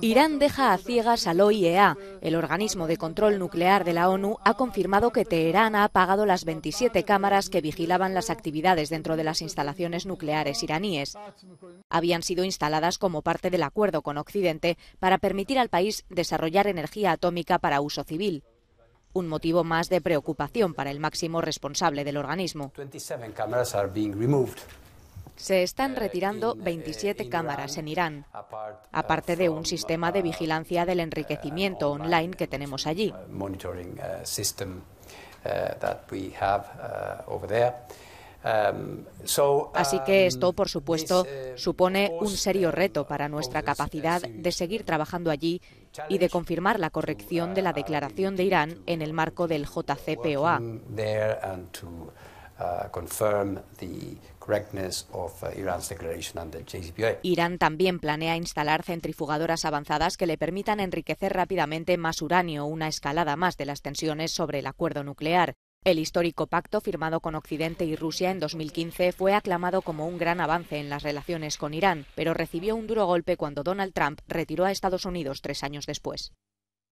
Irán deja a ciegas al OIEA. El organismo de control nuclear de la ONU ha confirmado que Teherán ha apagado las 27 cámaras que vigilaban las actividades dentro de las instalaciones nucleares iraníes. Habían sido instaladas como parte del acuerdo con Occidente para permitir al país desarrollar energía atómica para uso civil. Un motivo más de preocupación para el máximo responsable del organismo se están retirando 27 cámaras en Irán, aparte de un sistema de vigilancia del enriquecimiento online que tenemos allí. Uh, uh, uh, um, Así que um, esto, por supuesto, supone un serio reto para nuestra capacidad de seguir trabajando allí y de confirmar la corrección de la declaración de Irán en el marco del JCPOA. Irán también planea instalar centrifugadoras avanzadas que le permitan enriquecer rápidamente más uranio, una escalada más de las tensiones sobre el acuerdo nuclear. El histórico pacto firmado con Occidente y Rusia en 2015 fue aclamado como un gran avance en las relaciones con Irán, pero recibió un duro golpe cuando Donald Trump retiró a Estados Unidos tres años después.